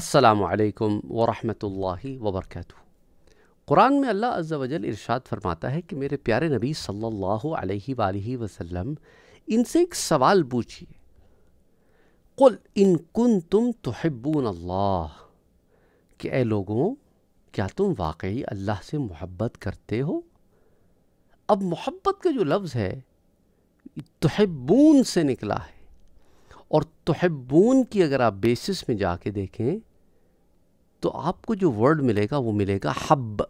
असलकम वरहि वबरक क़ुरान में अल्लाह अज्जावजल इरशाद फरमाता है कि मेरे प्यारे नबी सल्लल्लाहु अलैहि सल्ला वसल्लम इनसे एक सवाल पूछिए कुल इन कुन तुम तहब्बून अल्लाह कि ए लोगों क्या तुम वाकई अल्लाह से मोहब्बत करते हो अब मोहब्बत का जो लफ्ज़ है तहब्बून से निकला है और तहबून की अगर आप बेसिस में जाके देखें तो आपको जो वर्ड मिलेगा वो मिलेगा हब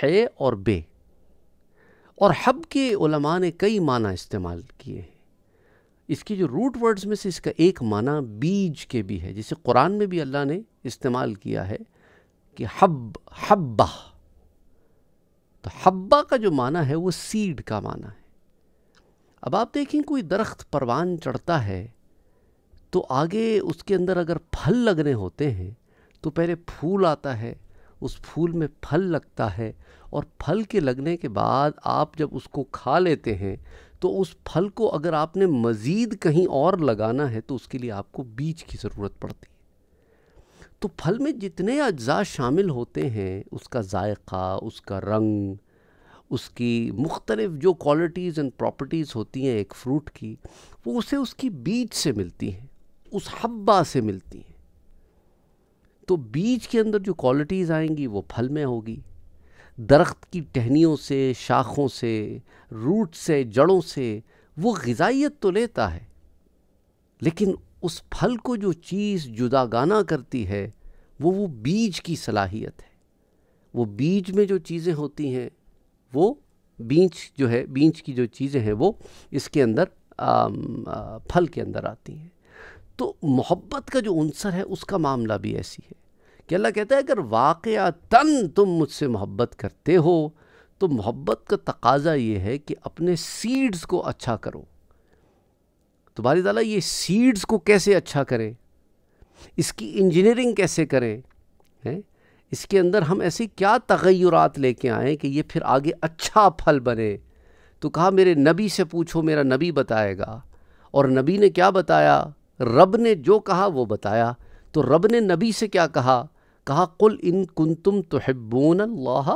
है और बे और हब के उलमा ने कई माना इस्तेमाल किए हैं इसके जो रूट वर्ड्स में से इसका एक माना बीज के भी है जिसे कुरान में भी अल्लाह ने इस्तेमाल किया है कि हब हब्बा तो हब्बा का जो माना है वो सीड का माना है अब आप देखें कोई दरख्त परवान चढ़ता है तो आगे उसके अंदर अगर फल लगने होते हैं तो पहले फूल आता है उस फूल में फल लगता है और फल के लगने के बाद आप जब उसको खा लेते हैं तो उस फल को अगर आपने मज़ीद कहीं और लगाना है तो उसके लिए आपको बीज की ज़रूरत पड़ती है तो फल में जितने अज्जा शामिल होते हैं उसका जायका उसका रंग उसकी मुख्तलिफ़ जो क्वालिटीज़ एंड प्रॉपर्टीज़ होती हैं एक फ्रूट की वो उसे उसकी बीज से मिलती हैं उस हब्बा से मिलती हैं तो बीज के अंदर जो क्वालिटीज़ आएंगी वो फल में होगी दरख्त की टहनियों से शाखों से रूट से जड़ों से वो गजाइत तो लेता है लेकिन उस फल को जो चीज़ जुदागाना करती है वो वो बीज की सलाहियत है वो बीज में जो चीज़ें होती हैं वो बीच जो है बीच की जो चीज़ें हैं वो इसके अंदर फल के अंदर आती हैं तो मोहब्बत का जो अनसर है उसका मामला भी ऐसी है कि अल्लाह कहता है अगर तन तुम मुझसे मोहब्बत करते हो तो मोहब्बत का तकाजा ये है कि अपने सीड्स को अच्छा करो तो बारी ताला ये सीड्स को कैसे अच्छा करें इसकी इंजीनियरिंग कैसे करें हैं इसके अंदर हम ऐसी क्या तगैरत लेके आएँ कि ये फिर आगे अच्छा फल बने तो कहा मेरे नबी से पूछो मेरा नबी बताएगा और नबी ने क्या बताया रब ने जो कहा वो बताया तो रब ने नबी से क्या कहा कहा कुल इन कुन तुम तो हिब्बून अल्लाह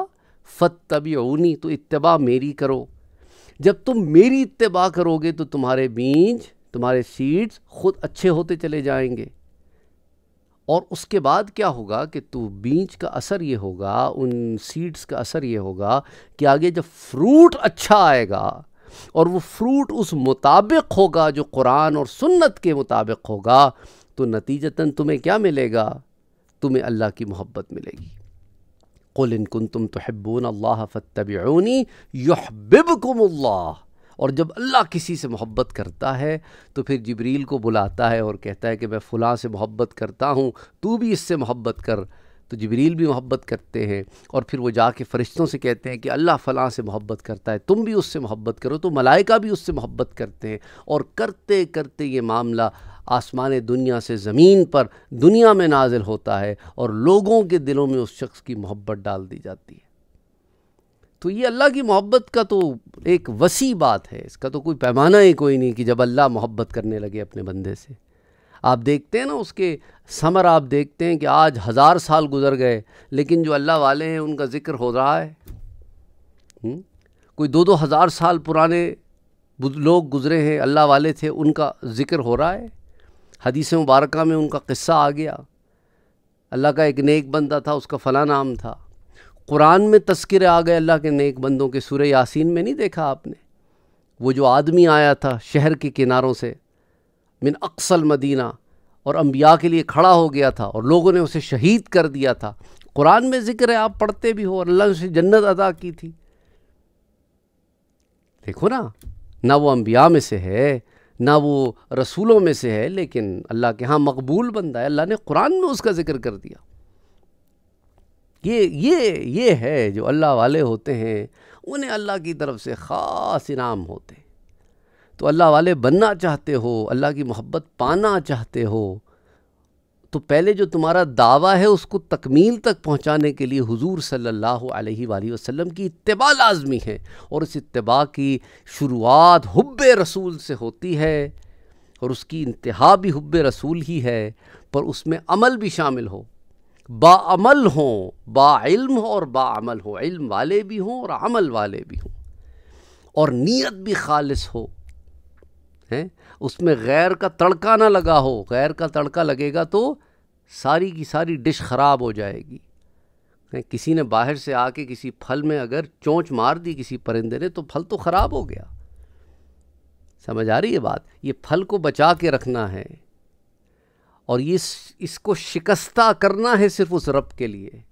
फ़तबी तो इतबा मेरी करो जब तुम मेरी इतबा करोगे तो तुम्हारे बीज तुम्हारे सीड्स खुद अच्छे होते चले जाएंगे और उसके बाद क्या होगा कि तो बीज का असर ये होगा उन सीड्स का असर ये होगा कि आगे जब फ्रूट अच्छा आएगा और वो फ्रूट उस मुताबिक होगा जो कुरान और सुन्नत के मुताबिक होगा तो नतीजतन तुम्हें क्या मिलेगा तुम्हें अल्लाह की मोहब्बत मिलेगी कुल इन कुन तुम तो हब्बून अल्लाह फ़तबूनी यबिबकुम और जब अल्लाह किसी से मोहब्बत करता है तो फिर जबरील को बुलाता है और कहता है कि मैं फ़लाँ से मोहब्बत करता हूँ तू भी इससे मोहब्बत कर तो जबरील भी मोहब्बत करते हैं और फिर वो जाके फ़रिश्तों से कहते हैं कि अल्लाह फ़लाँ से मोहब्बत करता है तुम भी उससे मोहब्बत करो तो मलाइका भी उससे मोहब्बत करते हैं और करते करते ये मामला आसमान दुनिया से ज़मीन पर दुनिया में नाजिल होता है और लोगों के दिलों में उस शख्स की मोहब्बत डाल दी जाती है तो ये अल्लाह की मोहब्बत का तो एक वसी बात है इसका तो कोई पैमाना ही कोई नहीं कि जब अल्लाह मोहब्बत करने लगे अपने बंदे से आप देखते हैं ना उसके समर आप देखते हैं कि आज हज़ार साल गुजर गए लेकिन जो अल्लाह वाले हैं उनका ज़िक्र हो रहा है हुँ? कोई दो दो हज़ार साल पुराने लोग गुजरे हैं अल्लाह वाले थे उनका ज़िक्र हो रहा है हदीस मुबारक में उनका किस्सा आ गया अल्लाह का एक नेक बंदा था उसका फ़ला नाम था कुरान में तस्करे आ गए अल्लाह के नेक बंदों के सुर यासीन में नहीं देखा आपने वो जो आदमी आया था शहर के किनारों से मिन अक्सल मदीना और अम्बिया के लिए खड़ा हो गया था और लोगों ने उसे शहीद कर दिया था कुरान में ज़िक्र है आप पढ़ते भी हो और अल्लाह उसे जन्नत अदा की थी देखो ना ना वो अम्बिया में से है ना वो रसूलों में से है लेकिन अल्लाह के यहाँ मकबूल बंदा है अल्लाह ने कुरान में उसका ज़िक्र कर दिया ये ये ये है जो अल्लाह वाले होते हैं उन्हें अल्लाह की तरफ से ख़ास इनाम होते तो अल्लाह वाले बनना चाहते हो अल्लाह की मोहब्बत पाना चाहते हो तो पहले जो तुम्हारा दावा है उसको तकमील तक पहुंचाने के लिए हुजूर सल्लल्लाहु अलैहि वसल्लम की इतबा लाजमी है और इस इतबा की शुरुआत हुब रसूल से होती है और उसकी इंतहा भी हुब रसूल ही है पर उसमें अमल भी शामिल हो बामल हों बाम और बामल हो इल्म वाले भी हों और अमल वाले भी हों और नीयत भी खालिस हो है उसमें गैर का तड़का ना लगा हो गैर का तड़का लगेगा तो सारी की सारी डिश ख़राब हो जाएगी है? किसी ने बाहर से आके किसी फल में अगर चोंच मार दी किसी परिंदे ने तो फल तो ख़राब हो गया समझ आ रही है बात ये फल को बचा के रखना है और ये इसको शिकस्ता करना है सिर्फ उस रब के लिए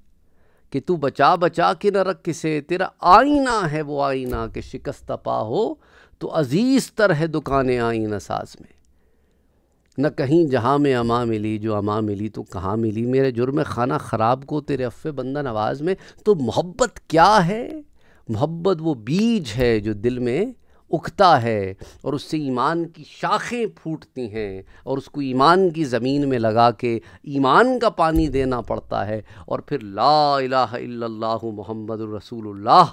कि तू बचा बचा के न रख किसे तेरा आईना है वो आईना के शिकस्त पा हो तो अजीज़ तर है दुकान आईना साज में न कहीं जहाँ में अमा मिली जो अमा मिली तो कहाँ मिली मेरे जुर्म खाना ख़राब को तेरे अफ़े बंदा नवाज में तो मोहब्बत क्या है मोहब्बत वो बीज है जो दिल में उगता है और उससे ईमान की शाखें फूटती हैं और उसको ईमान की ज़मीन में लगा के ईमान का पानी देना पड़ता है और फिर ला इला मोहम्मद रसूलुल्लाह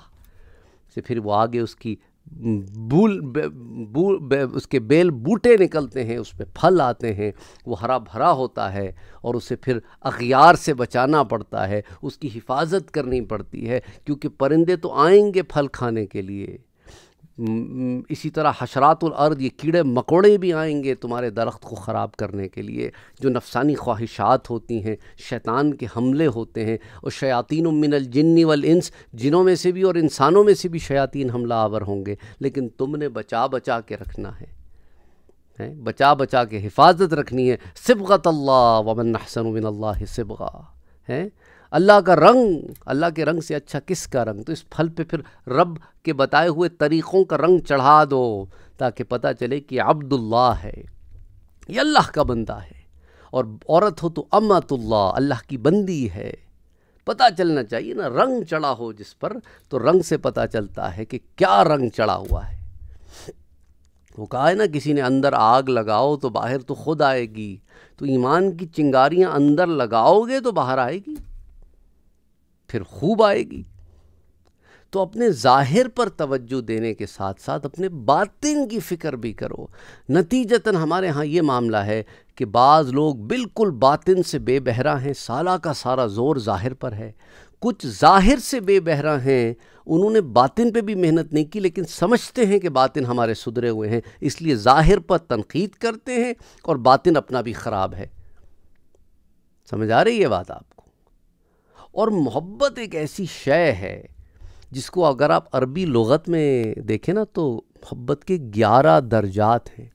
से फिर वो आगे उसकी बूल बे, बूल बे, उसके बेल बूटे निकलते हैं उस पर फल आते हैं वो हरा भरा होता है और उसे फिर अखियार से बचाना पड़ता है उसकी हिफाजत करनी पड़ती है क्योंकि परिंदे तो आएंगे फल खाने के लिए इसी तरह अर्द ये कीड़े मकोड़े भी आएंगे तुम्हारे दरख्त को ख़राब करने के लिए जो नफसानी ख्वाहिशात होती हैं शैतान के हमले होते हैं और शयातीन मिनल जिन्नी वल इंस जिनों में से भी और इंसानों में से भी शयातीन हमला आवर होंगे लेकिन तुमने बचा बचा के रखना है बचा बचा के हिफाजत रखनी है सिबगत अल्लाह वमन हसन मिन अल्लाह सिबगा हैं अल्लाह का रंग अल्लाह के रंग से अच्छा किसका रंग तो इस फल पे फिर रब के बताए हुए तरीक़ों का रंग चढ़ा दो ताकि पता चले कि अब्दुल्ला है ये अल्लाह का बंदा है और औरत हो तो अमतुल्ला अल्लाह की बंदी है पता चलना चाहिए ना रंग चढ़ा हो जिस पर तो रंग से पता चलता है कि क्या रंग चढ़ा हुआ है वो कहा है ना किसी ने अंदर आग लगाओ तो बाहर तो खुद आएगी तो ईमान की चिंगारियां अंदर लगाओगे तो बाहर आएगी फिर खूब आएगी तो अपने ज़ाहिर पर तवज्जो देने के साथ साथ अपने बातिन की फ़िक्र भी करो नतीजतन हमारे यहाँ ये मामला है कि बाज़ लोग बिल्कुल बातिन से बेबहरा हैं साला का सारा ज़ोर ज़ाहिर पर है कुछ ज़ाहिर से बेबहरा हैं उन्होंने बातिन पे भी मेहनत नहीं की लेकिन समझते हैं कि बातिन हमारे सुधरे हुए हैं इसलिए ज़ाहिर पर तनकीद करते हैं और बातिन अपना भी ख़राब है समझ आ रही है बात आपको और मोहब्बत एक ऐसी शय है जिसको अगर आप अरबी लगत में देखें ना तो मोहब्बत के ग्यारह दर्जात हैं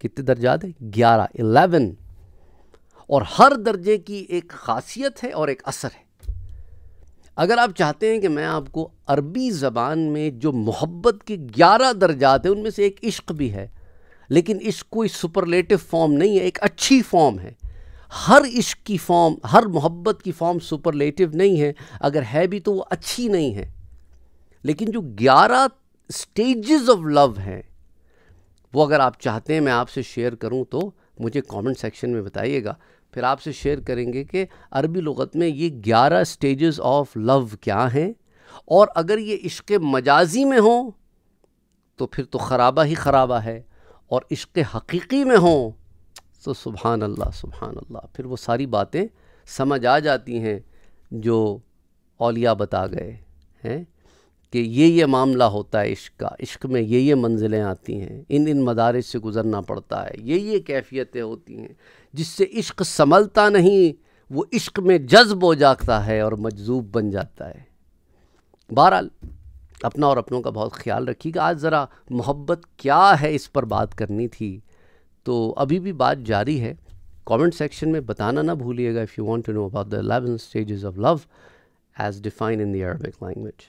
कितने दर्जात हैं ग्यारह एलेवन और हर दर्जे की एक खासियत है और एक असर है अगर आप चाहते हैं कि मैं आपको अरबी ज़बान में जो मोहब्बत के ग्यारह दर्जात हैं उनमें से एक इश्क भी है लेकिन इश्क कोई सुपरलेटिव फॉर्म नहीं है एक अच्छी फॉर्म है हर इश्क की फॉर्म हर मोहब्बत की फॉर्म सुपरलेटिव नहीं है अगर है भी तो वो अच्छी नहीं है लेकिन जो ग्यारह स्टेजेस ऑफ लव हैं वो अगर आप चाहते हैं मैं आपसे शेयर करूं तो मुझे कमेंट सेक्शन में बताइएगा फिर आपसे शेयर करेंगे कि अरबी लगत में ये ग्यारह स्टेजेस ऑफ लव क्या हैं और अगर ये इश्क मजाजी में हो तो फिर तो ख़राबा ही ख़राबा है और इश्क हकीकी में हो तो सुबहान अल्लाह सुबहान अल्लाह फिर वो सारी बातें समझ आ जाती हैं जो अलिया बता गए हैं कि ये ये मामला होता है इश्क का इश्क में ये ये मंजिलें आती हैं इन इन मदारस से गुज़रना पड़ता है ये ये कैफियतें होती हैं जिससे इश्क संभलता नहीं वो इश्क में जज्ब हो जाता है और मजजूब बन जाता है बहरहाल अपना और अपनों का बहुत ख्याल रखिएगा आज ज़रा मोहब्बत क्या है इस पर बात करनी थी तो अभी भी बात जारी है कमेंट सेक्शन में बताना ना भूलिएगा if you want to know about the eleven stages of love as define in the Arabic language